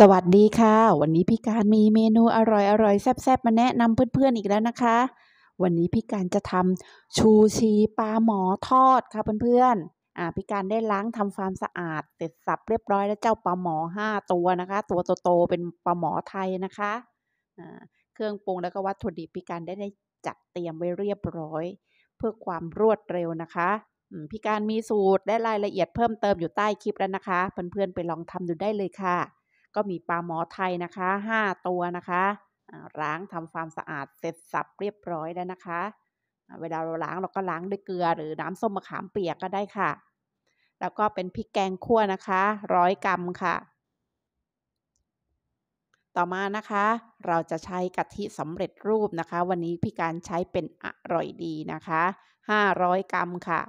สวัสดีค่ะ วันนี้พี่การมีเมนูอร่อยอร่อยแซ่บๆ มาแนะนำเพื่อนๆอีกแล้วนะคะ วันนี้พี่การจะทำชูชีปลาหมอทอดค่ะเพื่อนๆ อ่าพี่การได้ล้างทำความสะอาดเสร็จสับเรียบร้อยแล้วเจ้าปลาหมอห้าตัวนะคะ ตัวโตๆเป็นปลาหมอไทยนะคะอ่าเครื่องปรุงแล้วก็วัตถุดิบพี่การได้ได้จัดเตรียมไว้เรียบร้อย เพื่อความรวดเร็วนะคะพี่การมีสูตรและรายละเอียดเพิ่มเติมอยู่ใต้คลิปแล้วนะคะ เพื่อนๆไปลองทำดูได้เลยค่ะก็มีปลาหมอไทยนะคะ5ตัวนะคะล้างทำความสะอาดเสร็จสับเรียบร้อยแล้วนะคะ เวลาเราล้างเราก็ล้างด้วยเกลือ หรือน้ำส้มมะขามเปียกก็ได้ค่ะ แล้วก็เป็นพริกแกงคั่วนะคะ ร้อยกรัมค่ะ ต่อมานะคะ เราจะใช้กะทิสำเร็จรูปนะคะ วันนี้พี่การใช้เป็นอร่อยดีนะคะ500กรัมค่ะ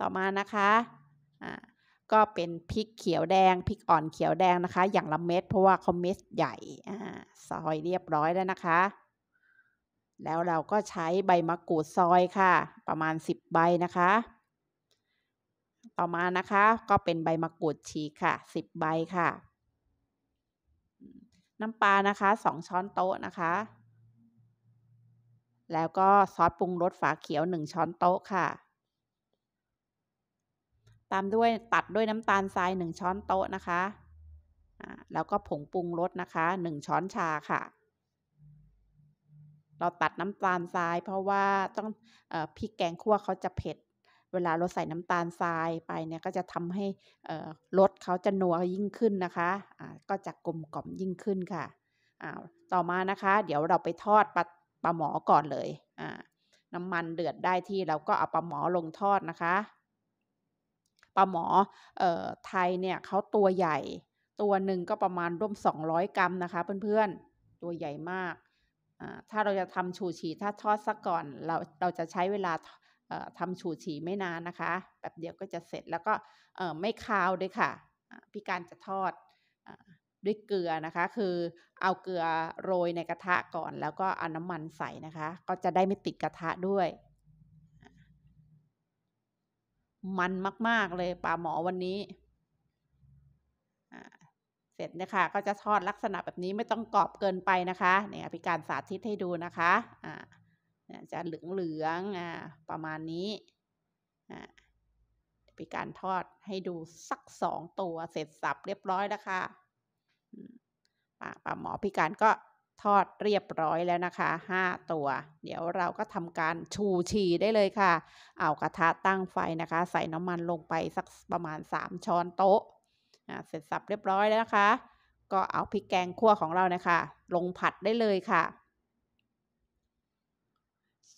ต่อมานะคะก็เป็นพริกเขียวแดงพริกอ่อนเขียวแดงนะคะ อย่างละเม็ดเพราะว่าเขาเม็ดใหญ่ซอยเรียบร้อยแล้วนะคะ แล้วเราก็ใช้ใบมะกรูดซอยค่ะ ประมาณสิบใบนะคะ ต่อมานะคะก็เป็นใบมะกรูดฉีกค่ะสิบใบค่ะ น้ำปลานะคะสองช้อนโต๊ะนะคะ แล้วก็ซอสปรุงรสฝาเขียวหนึ่งช้อนโต๊ะค่ะตามด้วยตัดด้วยน้ำตาลทราย1ช้อนโต๊ะนะคะแล้วก็ผงปรุงรสนะคะ1ช้อนชาค่ะ เราตัดน้ำตาลทราย เพราะว่าต้องอพริกแกงคั่วเขาจะเผ็ด เวลาเราใส่น้ำตาลทรายไปเนี่ย ก็จะทำให้รสเขาจะนัวยิ่งขึ้นนะคะะก็จะกลมกล่อมยิ่งขึ้นค่ะต่อมานะคะ เดี๋ยวเราไปทอดปลาปลาหมอก่อนเลยน้ำมันเดือดได้ที่เราก็เอาปลาหมอลงทอดนะคะปลาหมอออไทยเนี่ยเขาตัวใหญ่ ตัวหนึ่งก็ประมาณร่วม 200 กรัมนะคะเพื่อนๆตัวใหญ่มากถ้าเราจะทำชูชีถ้าทอดซะก่อนเราเราจะใช้เวลาทำชูชีไม่นานนะคะแบบเดียวก็จะเสร็จแล้วก็ไม่คาวด้วยค่ะพี่การจะทอดด้วยเกลือนะคะคือเอาเกลือโรยในกระทะก่อนแล้วก็เอาน้ำมันใส่นะคะ ก็จะได้ไม่ติดกระทะด้วยมันมาก ๆเลยปลาหมอวันนี้เสร็จนะคะ ก็จะทอดลักษณะแบบนี้ไม่ต้องกรอบเกินไปนะคะเนี่ยพิการสาธิตให้ดูนะคะอ่าจะเหลืองเหลืองอ่า ประมาณนี้อ่าพิการทอดให้ดูสักสองตัวเสร็จสับเรียบร้อยแล้วค่ะปลาหมอพิการก็ทอดเรียบร้อยแล้วนะคะ 5 ตัว เดี๋ยวเราก็ทำการชูฉีได้เลยค่ะ เอากระทะตั้งไฟนะคะ ใส่น้ำมันลงไปสักประมาณ 3 ช้อนโต๊ะ เสร็จสับเรียบร้อยแล้วนะคะ ก็เอาพริกแกงคั่วของเรานะคะ ลงผัดได้เลยค่ะ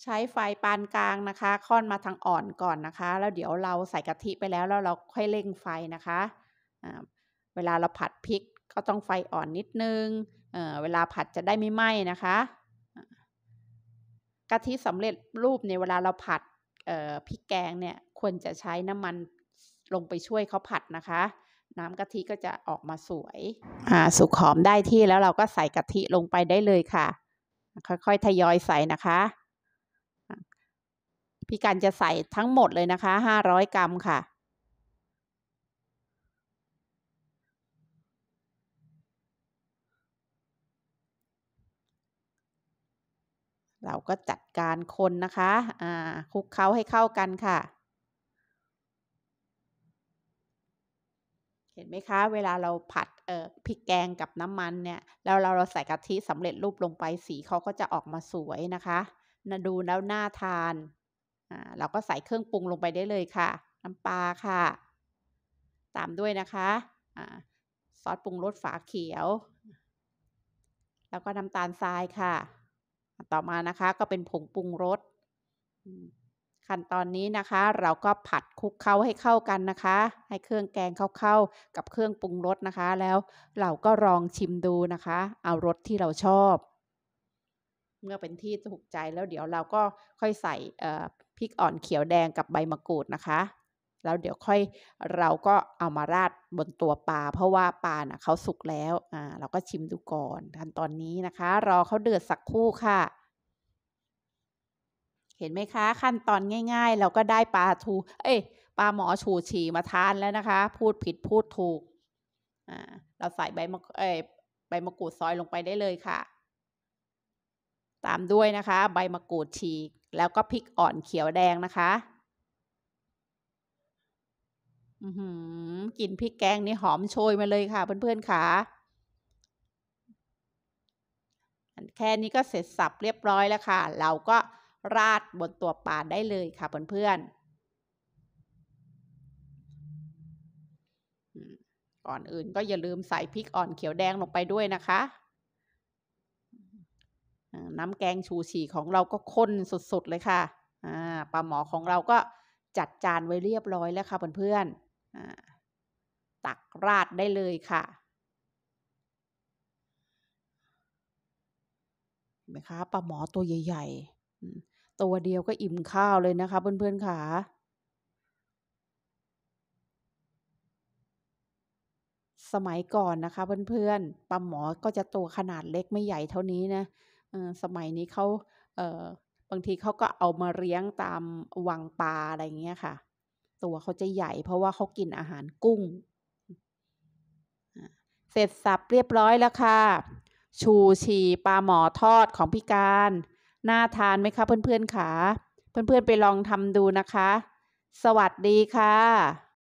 ใช้ไฟปานกลางนะคะ ค่อนมาทางอ่อนก่อนนะคะ แล้วเดี๋ยวเราใส่กะทิไปแล้วแล้วเราค่อยเร่งไฟนะคะ เวลาเราผัดพริก ก็ต้องไฟอ่อนนิดนึงเวลาผัดจะได้ไม่ไหม้นะคะ กะทิสำเร็จรูปในเวลาเราผัดพริกแกงเนี่ย ควรจะใช้น้ำมันลงไปช่วยเขาผัดนะคะ น้ำกะทิก็จะออกมาสวยสุกหอมได้ที่แล้วเราก็ใส่กะทิลงไปได้เลยค่ะ ค่อยๆ ทยอยใส่นะคะพี่การจะใส่ทั้งหมดเลยนะคะ500กรัมค่ะเราก็จัดการคนนะคะอ่าคลุกเคล้าให้เข้ากันค่ะ เห็นไหมคะ เวลาเราผัดเอ่อพริกแกงกับน้ำมันเนี่ย แล้วเราเราใส่กะทิสำเร็จรูปลงไปสีเขาก็จะออกมาสวยนะคะนะดูแล้วน่าทานอ่า เราก็ใส่เครื่องปรุงลงไปได้เลยค่ะ น้ำปลาค่ะ ตามด้วยนะคะอ่าซอสปรุงรสฝาเขียว แล้วก็น้ำตาลทรายค่ะต่อมานะคะ ก็เป็นผงปรุงรสขั้นตอนนี้นะคะ เราก็ผัดคลุกเคล้าให้เข้ากันนะคะ ให้เครื่องแกงเข้าๆกับเครื่องปรุงรสนะคะ แล้วเราก็ลองชิมดูนะคะ เอารสที่เราชอบ เมื่อเป็นที่ถูกใจแล้วเดี๋ยวเราก็ค่อยใส่พริกอ่อนเขียวแดงกับใบมะกรูดนะคะแล้วเดี๋ยวค่อยเราก็เอามาราดบนตัวปลาเพราะว่าปลานะ่ะเขาสุกแล้วอ่า เราก็ชิมดูก่อนขั้นตอนนี้นะคะ รอเขาเดือดสักครู่ค่ะ เห็นไหมคะ ขั้นตอนง่ายๆ เราก็ได้ปลาทูเอ้ยปลาหมอชูฉีมาทานแล้วนะคะ พูดผิดพูดถูก อ่า เราใส่ใบมะเอ้ยใบมะกรูดซอยลงไปได้เลยค่ะ ตามด้วยนะคะ ใบมะกรูดฉีก แล้วก็พริกอ่อนเขียวแดงนะคะกลิ่นพริกแกงนี่หอมโชยมาเลยค่ะ เพื่อนๆค่ะแค่นี้ก็เสร็จสับเรียบร้อยแล้วค่ะ เราก็ราดบนตัวปลาได้เลยค่ะเพื่อนๆก่อนอื่นก็อย่าลืมใส่พริกอ่อนเขียวแดงลงไปด้วยนะคะ น้ำแกงชูฉี่ของเราก็ข้นสุดๆ เลยค่ะปลาหมอของเราก็จัดจานไว้เรียบร้อยแล้วค่ะเพื่อนๆตักราดได้เลยค่ะเห็นไหมคะ ปลาหมอตัวใหญ่ๆ ตัวเดียวก็อิ่มข้าวเลยนะคะเพื่อนๆค่ะ สมัยก่อนนะคะเพื่อนๆ ปลาหมอก็จะตัวขนาดเล็กไม่ใหญ่เท่านี้นะสมัยนี้เขาบางทีเขาก็เอามาเลี้ยงตามวังปลาอะไรเงี้ยค่ะตัวเขาจะใหญ่เพราะว่าเขากินอาหารกุ้ง เสร็จสับเรียบร้อยแล้วค่ะ ชูชีปลาหมอทอดของพี่การน่าทานไหมคะเพื่อนๆค่ะเพื่อนๆไปลองทำดูนะคะ สวัสดีค่ะ